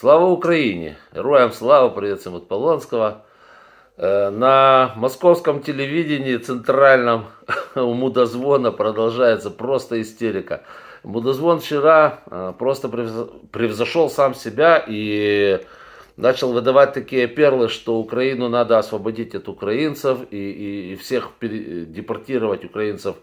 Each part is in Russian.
Слава Украине! Героям слава, привет всем от Полонского. Э, на московском телевидении центральном у Мудозвона продолжается просто истерика. Мудозвон вчера э, просто превзошел сам себя и начал выдавать такие перлы, что Украину надо освободить от украинцев и, и, и всех депортировать украинцев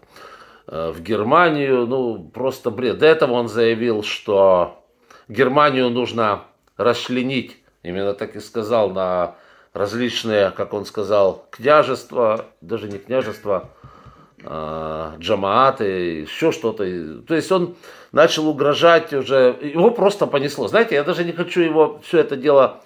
э, в Германию. Ну, просто бред. До этого он заявил, что Германию нужно расчленить, именно так и сказал, на различные, как он сказал, княжества, даже не княжества, а, джамааты, еще что-то. То есть он начал угрожать уже, его просто понесло. Знаете, я даже не хочу его, все это дело,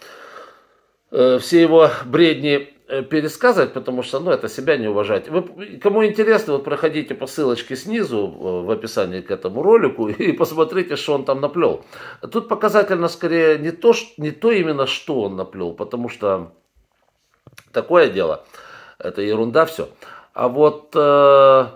э, все его бредни Э, пересказывать, потому что, ну, это себя не уважать. Вы, кому интересно, вот проходите по ссылочке снизу э, в описании к этому ролику и посмотрите, что он там наплел. Тут показательно скорее не то, не то именно, что он наплел, потому что такое дело, это ерунда все. А вот э,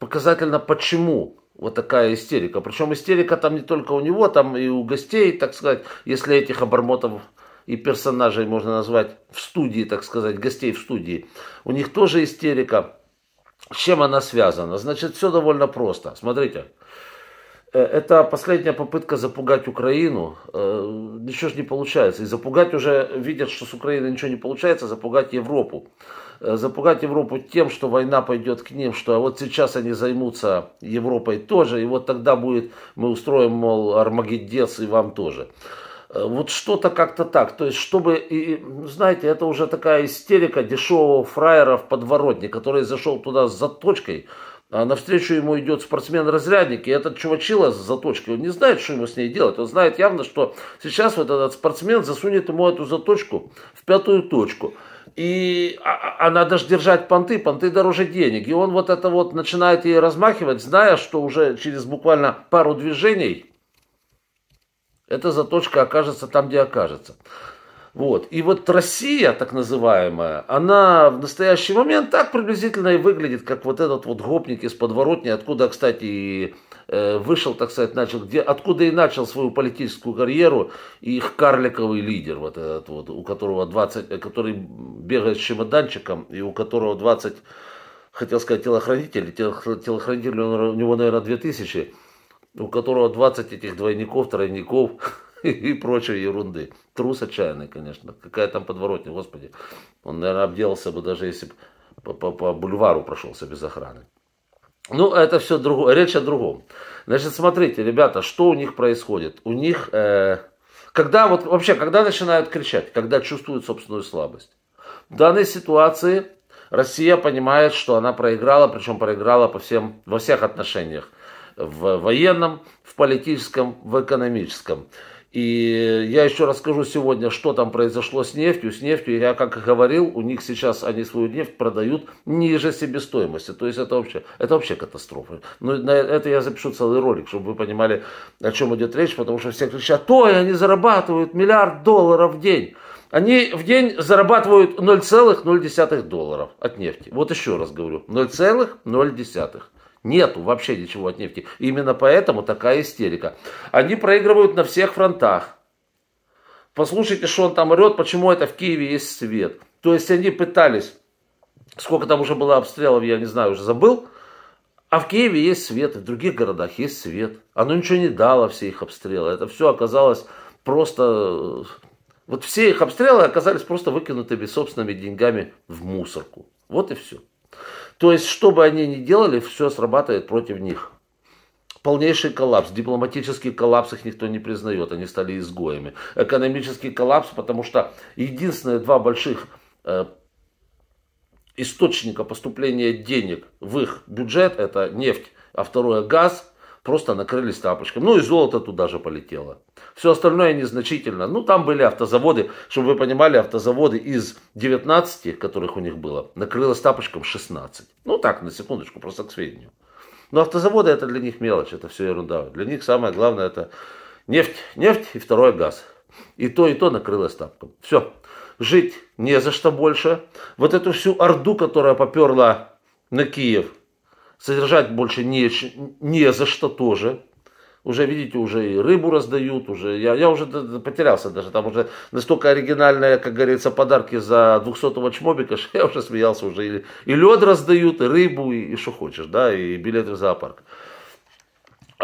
показательно почему вот такая истерика. Причем истерика там не только у него, там и у гостей, так сказать, если этих обормотов и персонажей можно назвать в студии, так сказать, гостей в студии, у них тоже истерика. С чем она связана? Значит, все довольно просто. Смотрите, э, это последняя попытка запугать Украину. Э, ничего же не получается. И запугать уже, видят, что с Украины ничего не получается, запугать Европу. Э, запугать Европу тем, что война пойдет к ним, что вот сейчас они займутся Европой тоже, и вот тогда будет, мы устроим, мол, Армагеддец и вам тоже. Э, вот что-то как-то так. То есть, чтобы, и, знаете, это уже такая истерика дешевого фраера в подворотне, который зашел туда с заточкой, а навстречу ему идет спортсмен-разрядник, и этот чувачила с заточкой, он не знает, что ему с ней делать. Он знает явно, что сейчас вот этот спортсмен засунет ему эту заточку в пятую точку. И а, а, а надо же держать понты, понты дороже денег. И он вот это вот начинает ей размахивать, зная, что уже через буквально пару движений – эта заточка окажется там, где окажется. Вот. И вот Россия, так называемая, она в настоящий момент так приблизительно и выглядит, как вот этот вот гопник из подворотни, откуда, кстати, и э, вышел, так сказать, начал, где, откуда и начал свою политическую карьеру и их карликовый лидер, вот этот вот, у которого 20, э, который бегает с чемоданчиком и у которого 20, хотел сказать, телохранителей, телохранителей у него, наверное, 2000, у которого 20 этих двойников, тройников и прочей ерунды. Трус отчаянный, конечно. Какая там подворотня, господи. Он, наверное, обделался бы, даже если бы по, по, по бульвару прошелся без охраны. Ну, это все другое. Речь о другом. Значит, смотрите, ребята, что у них происходит. У них, э, когда вот вообще, когда начинают кричать, когда чувствуют собственную слабость. В данной ситуации Россия понимает, что она проиграла, причем проиграла по всем, во всех отношениях в военном, в политическом, в экономическом. И я еще расскажу сегодня, что там произошло с нефтью. С нефтью, я как и говорил, у них сейчас они свою нефть продают ниже себестоимости. То есть это вообще, это вообще катастрофа. Но ну, на это я запишу целый ролик, чтобы вы понимали, о чем идет речь, потому что все кричат, ой, они зарабатывают миллиард долларов в день. Они в день зарабатывают 0,0 долларов от нефти. Вот еще раз говорю, 0,0 Нету вообще ничего от нефти. Именно поэтому такая истерика. Они проигрывают на всех фронтах. Послушайте, что он там орет, почему это в Киеве есть свет. То есть они пытались, сколько там уже было обстрелов, я не знаю, уже забыл. А в Киеве есть свет, в других городах есть свет. Оно ничего не дало, все их обстрелы. Это все оказалось просто... Э, вот все их обстрелы оказались просто выкинутыми собственными деньгами в мусорку. Вот и все. То есть, что бы они ни делали, все срабатывает против них. Полнейший коллапс, дипломатический коллапс их никто не признает, они стали изгоями. Экономический коллапс, потому что единственные два больших э, источника поступления денег в их бюджет, это нефть, а второе газ, просто накрылись тапочками. Ну и золото туда же полетело. Все остальное незначительно. Ну, там были автозаводы, чтобы вы понимали, автозаводы из 19, которых у них было, накрылось тапочком 16. Ну, так, на секундочку, просто к сведению. Но автозаводы это для них мелочь, это все ерунда. Для них самое главное это нефть, нефть и второй газ. И то, и то накрылось тапком. Все. Жить не за что больше. Вот эту всю орду, которая поперла на Киев, содержать больше не, не за что тоже уже, видите, уже и рыбу раздают, уже, я, я уже потерялся даже, там уже настолько оригинальные, как говорится, подарки за 200-го чмобика, что я уже смеялся, уже и, и лед раздают, и рыбу, и, и что хочешь, да, и билеты в зоопарк.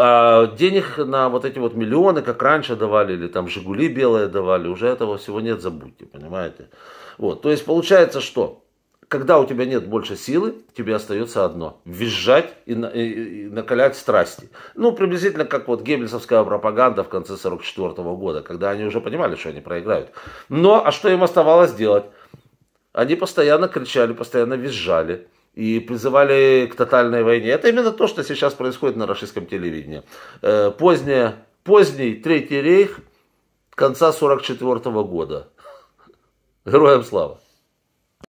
А денег на вот эти вот миллионы, как раньше давали, или там «Жигули» белые давали, уже этого всего нет, забудьте, понимаете. Вот, то есть получается, что когда у тебя нет больше силы, тебе остается одно – визжать и, на, и, и накалять страсти. Ну, приблизительно как вот геббельсовская пропаганда в конце 1944 года, когда они уже понимали, что они проиграют. Но, а что им оставалось делать? Они постоянно кричали, постоянно визжали и призывали к тотальной войне. Это именно то, что сейчас происходит на российском телевидении. Э, Позднее, поздний Третий рейх конца 1944 года. Героям слава!